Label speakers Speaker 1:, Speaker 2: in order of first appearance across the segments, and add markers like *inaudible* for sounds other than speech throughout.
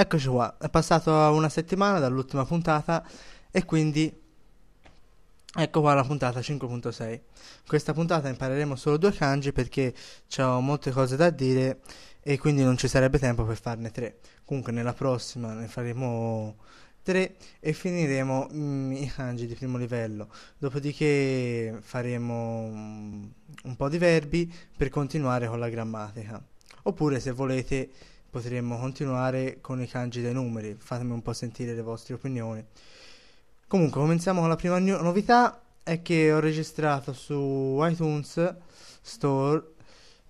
Speaker 1: Eccoci qua, è passata una settimana dall'ultima puntata e quindi ecco qua la puntata 5.6. questa puntata impareremo solo due kanji perché ho molte cose da dire e quindi non ci sarebbe tempo per farne tre. Comunque nella prossima ne faremo tre e finiremo mm, i kanji di primo livello. Dopodiché faremo mm, un po' di verbi per continuare con la grammatica. Oppure se volete potremmo continuare con i cangi dei numeri. Fatemi un po' sentire le vostre opinioni. Comunque, cominciamo con la prima new- novità, è che ho registrato su iTunes Store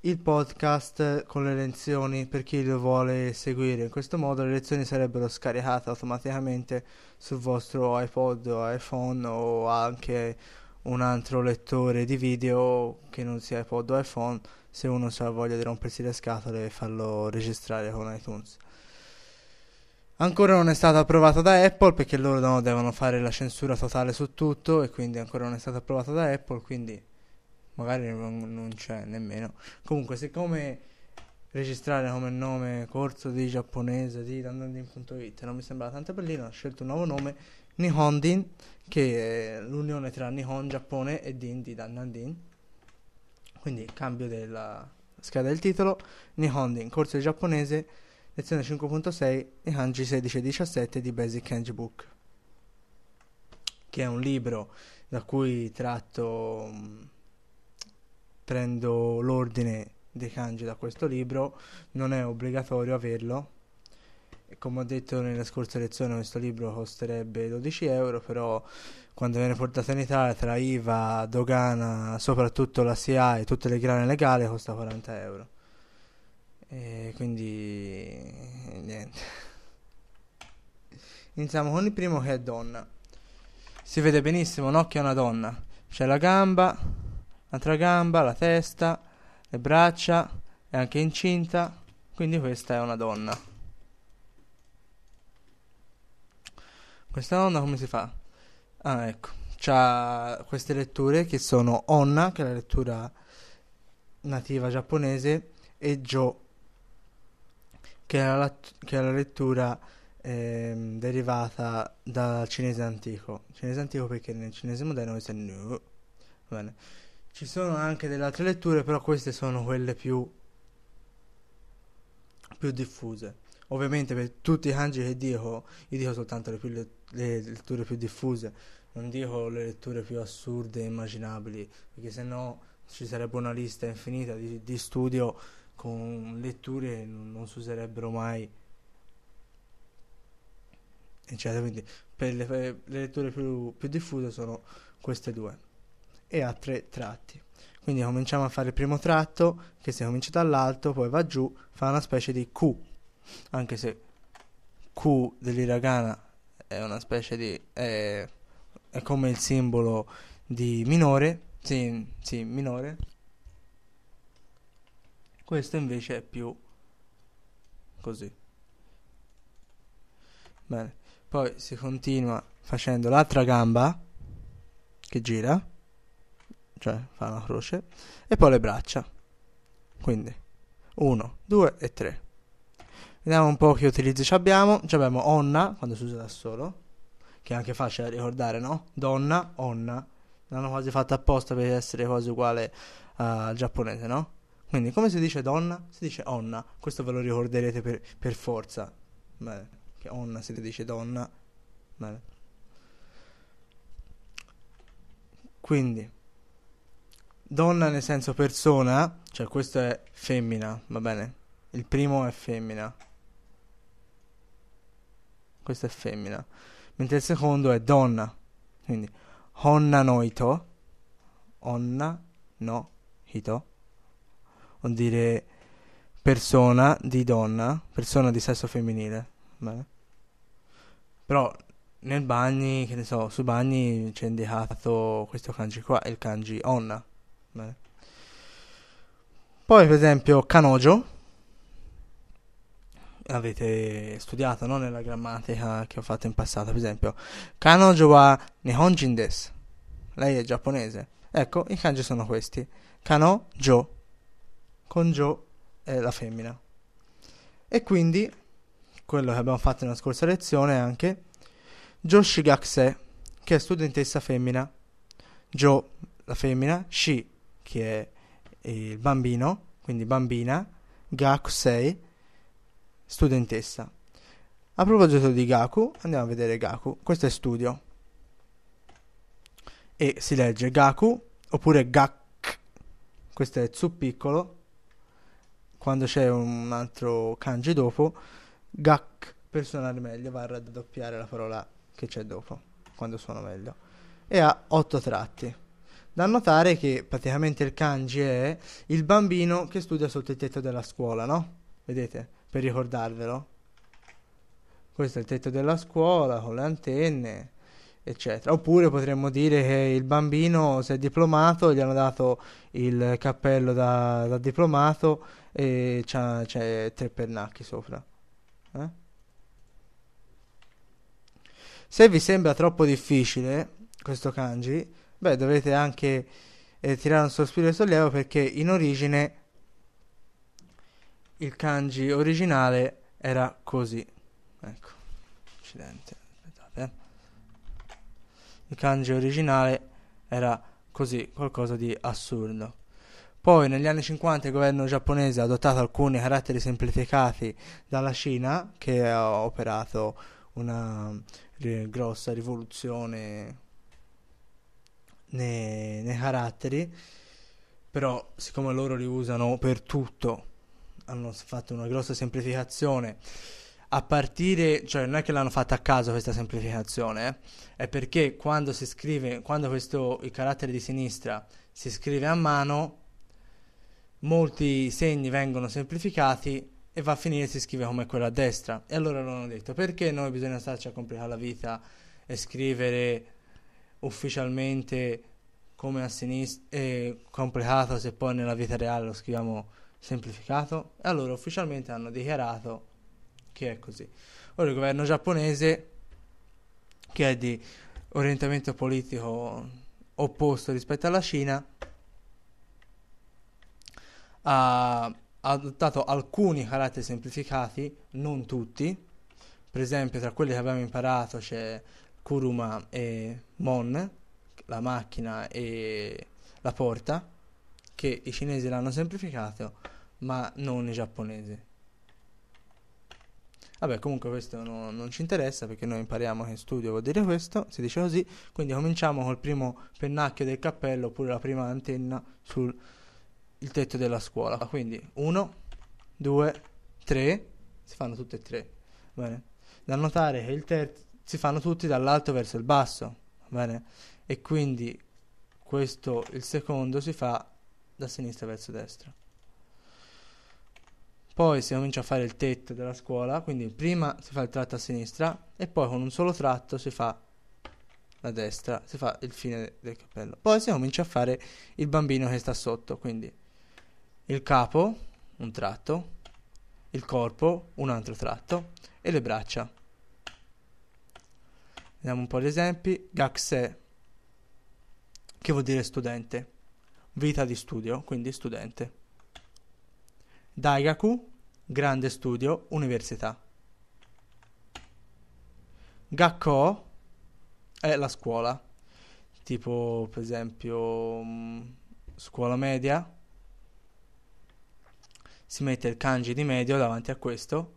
Speaker 1: il podcast con le lezioni per chi lo vuole seguire. In questo modo le lezioni sarebbero scaricate automaticamente sul vostro iPod o iPhone o anche un altro lettore di video che non sia iPod o iPhone se uno ha voglia di rompersi le scatole e farlo registrare con iTunes. Ancora non è stata approvata da Apple perché loro no, devono fare la censura totale su tutto e quindi ancora non è stata approvata da Apple, quindi magari non, non c'è nemmeno. Comunque, siccome registrare come nome corso di giapponese di dandandin.it non mi sembrava tanto bellino, ho scelto un nuovo nome Nihon Din, che è l'unione tra Nihon Giappone e Din di Nandin. Quindi cambio della scheda del titolo. Nihon Din, corso di giapponese, lezione 5.6 e Hanji 16 e 17 di Basic Hanji Book, che è un libro da cui tratto, mm, prendo l'ordine dei kanji da questo libro, non è obbligatorio averlo come ho detto nella scorsa lezione questo libro costerebbe 12 euro però quando viene portato in Italia tra IVA, dogana, soprattutto la SIA e tutte le grane legali costa 40 euro e quindi niente iniziamo con il primo che è donna si vede benissimo un occhio è una donna c'è la gamba l'altra gamba, la testa le braccia è anche incinta quindi questa è una donna Questa nonna come si fa? Ah, ecco. C'ha queste letture che sono Onna, che è la lettura nativa giapponese, e Jo, che è la, che è la lettura eh, derivata dal cinese antico. Cinese antico perché nel cinese moderno questo è nu. Bene. Ci sono anche delle altre letture, però queste sono quelle più, più diffuse. Ovviamente per tutti i kanji che dico, io dico soltanto le più, letture le letture più diffuse, non dico le letture più assurde e immaginabili, perché sennò ci sarebbe una lista infinita di, di studio con letture che non si userebbero mai. Eccetera. Cioè, quindi per le, per le letture più, più diffuse sono queste due. E ha tre tratti. Quindi cominciamo a fare il primo tratto che si comincia dall'alto poi va giù, fa una specie di Q, anche se Q dell'iragana è una specie di... È, è come il simbolo di minore, sì, sì, minore. Questo invece è più così. Bene, poi si continua facendo l'altra gamba che gira, cioè fa una croce, e poi le braccia. Quindi 1, 2 e 3. Vediamo un po' che utilizzi ci abbiamo. Ci abbiamo Onna, quando si usa da solo, che è anche facile da ricordare, no? Donna, Onna. L'hanno quasi fatta apposta per essere quasi uguale eh, al giapponese, no? Quindi come si dice donna? Si dice onna. Questo ve lo ricorderete per, per forza. Bene, che onna si dice donna. Bene. Quindi, donna nel senso persona, cioè questo è femmina, va bene? Il primo è femmina questo è femmina, mentre il secondo è donna, quindi Honna noito, Onna no hito, vuol dire persona di donna, persona di sesso femminile, Bene. però nel bagni, che ne so, su bagni c'è indicato questo kanji qua, il kanji Onna, Bene. poi per esempio Kanojo, avete studiato no? nella grammatica che ho fatto in passato, per esempio, kanji wa nihonjin desu. Lei è giapponese. Ecco, i kanji sono questi. Kano, Con jo è la femmina. E quindi, quello che abbiamo fatto nella scorsa lezione è anche Joshigakse, che è studentessa femmina. Jo, la femmina. Shi, che è il bambino, quindi bambina. Gakusei, studentessa. A proposito di Gaku, andiamo a vedere Gaku. Questo è studio. E si legge Gaku oppure Gak. Questo è Tsu piccolo. Quando c'è un altro kanji dopo, Gak per suonare meglio va a raddoppiare la parola che c'è dopo, quando suono meglio. E ha otto tratti. Da notare che praticamente il kanji è il bambino che studia sotto il tetto della scuola, no? Vedete? per ricordarvelo. Questo è il tetto della scuola con le antenne, eccetera. Oppure potremmo dire che il bambino si è diplomato, gli hanno dato il cappello da, da diplomato e c'ha, c'è tre pennacchi sopra. Eh? Se vi sembra troppo difficile questo kanji, beh, dovete anche eh, tirare un sospiro di sollievo perché in origine il kanji originale era così. Ecco, accidente, aspettate. Eh. Il kanji originale era così, qualcosa di assurdo. Poi negli anni 50 il governo giapponese ha adottato alcuni caratteri semplificati dalla Cina che ha operato una grossa rivoluzione nei, nei caratteri, però siccome loro li usano per tutto hanno fatto una grossa semplificazione a partire, cioè non è che l'hanno fatta a caso questa semplificazione, eh? è perché quando si scrive, quando questo, il carattere di sinistra si scrive a mano, molti segni vengono semplificati e va a finire si scrive come quello a destra. E allora loro hanno detto perché noi bisogna starci a complicare la vita e scrivere ufficialmente come a sinistra, e eh, complicato se poi nella vita reale lo scriviamo semplificato e allora ufficialmente hanno dichiarato che è così. Ora il governo giapponese, che è di orientamento politico opposto rispetto alla Cina, ha adottato alcuni caratteri semplificati, non tutti. Per esempio, tra quelli che abbiamo imparato c'è Kuruma e Mon, la macchina e la porta che i cinesi l'hanno semplificato, ma non i giapponesi. Vabbè, comunque questo no, non ci interessa perché noi impariamo che in studio vuol dire questo, si dice così, quindi cominciamo col primo pennacchio del cappello oppure la prima antenna sul tetto della scuola. Quindi 1, 2, 3, si fanno tutte e tre. Bene. Da notare che il terzo si fanno tutti dall'alto verso il basso, bene? E quindi questo il secondo si fa da sinistra verso destra. Poi si comincia a fare il tetto della scuola, quindi prima si fa il tratto a sinistra e poi con un solo tratto si fa la destra, si fa il fine del cappello. Poi si comincia a fare il bambino che sta sotto, quindi il capo, un tratto, il corpo, un altro tratto e le braccia. Vediamo un po' gli esempi. Gaxe, che vuol dire studente vita di studio, quindi studente. Daigaku, grande studio, università. Gakko è la scuola, tipo per esempio mm, scuola media, si mette il kanji di medio davanti a questo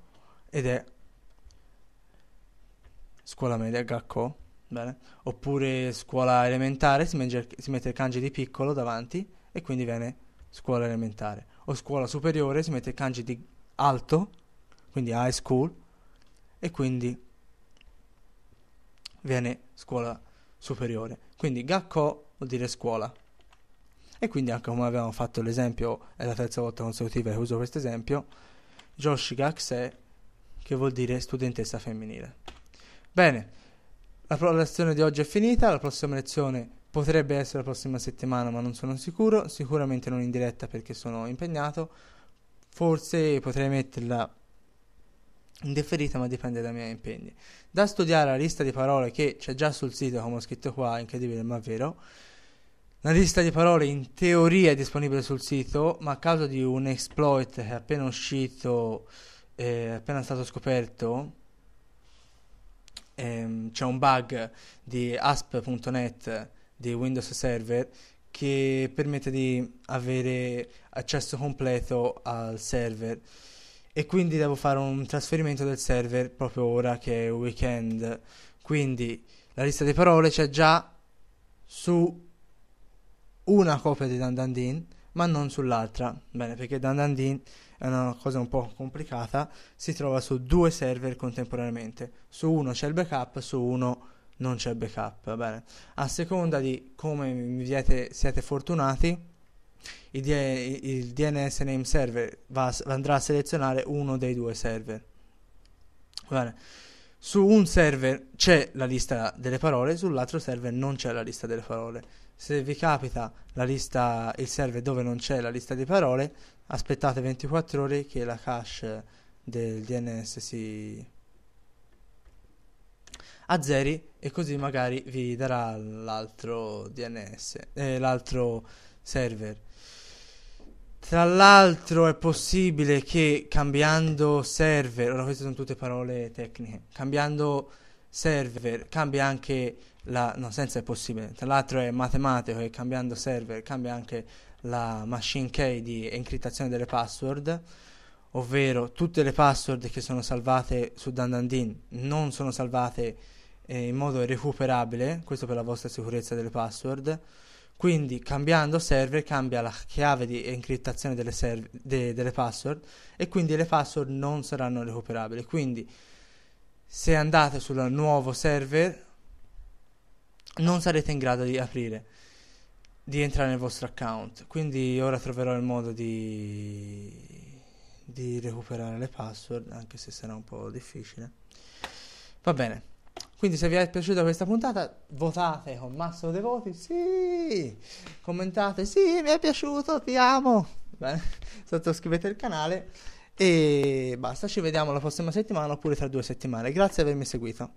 Speaker 1: ed è scuola media Gakko. Bene. Oppure scuola elementare, si, mangia, si mette il kanji di piccolo davanti e quindi viene scuola elementare. O scuola superiore, si mette il kanji di alto, quindi high school, e quindi viene scuola superiore. Quindi gakko vuol dire scuola. E quindi anche come abbiamo fatto l'esempio, è la terza volta consecutiva che uso questo esempio, Joshi Gakse, che vuol dire studentessa femminile. Bene. La, lezione di oggi è finita, la prossima lezione potrebbe essere la prossima settimana, ma non sono sicuro, sicuramente non in diretta perché sono impegnato, forse potrei metterla in deferita, ma dipende dai miei impegni. Da studiare la lista di parole che c'è già sul sito, come ho scritto qua, incredibile ma vero. La lista di parole in teoria è disponibile sul sito, ma a causa di un exploit che è appena uscito, eh, appena stato scoperto, ehm, c'è un bug di asp.net di Windows Server che permette di avere accesso completo al server e quindi devo fare un trasferimento del server proprio ora che è weekend quindi la lista di parole c'è già su una copia di Dandandin ma non sull'altra. Bene, perché Dandandin è una cosa un po' complicata, si trova su due server contemporaneamente. Su uno c'è il backup, su uno non c'è il backup. Bene. A seconda di come siete, siete fortunati, il, il, DNS name server va, andrà a selezionare uno dei due server. Bene su un server c'è la lista delle parole, sull'altro server non c'è la lista delle parole. Se vi capita lista, il server dove non c'è la lista di parole, aspettate 24 ore che la cache del DNS si azzeri e così magari vi darà l'altro DNS, eh, l'altro server. Tra l'altro è possibile che cambiando server, ora queste sono tutte parole tecniche, cambiando server cambia anche la... no, senza è possibile, tra l'altro è matematico che cambiando server cambia anche la machine key di encriptazione delle password, ovvero tutte le password che sono salvate su Dandandin non sono salvate eh, in modo recuperabile, questo per la vostra sicurezza delle password quindi cambiando server cambia la chiave di encriptazione delle, serv- de- delle password e quindi le password non saranno recuperabili. Quindi se andate sul nuovo server non sarete in grado di aprire di entrare nel vostro account quindi ora troverò il modo di, di recuperare le password anche se sarà un po' difficile va bene quindi se vi è piaciuta questa puntata votate con massimo dei voti, sì, commentate, sì, mi è piaciuto, ti amo, Bene. *laughs* sottoscrivete il canale e basta, ci vediamo la prossima settimana oppure tra due settimane. Grazie per avermi seguito.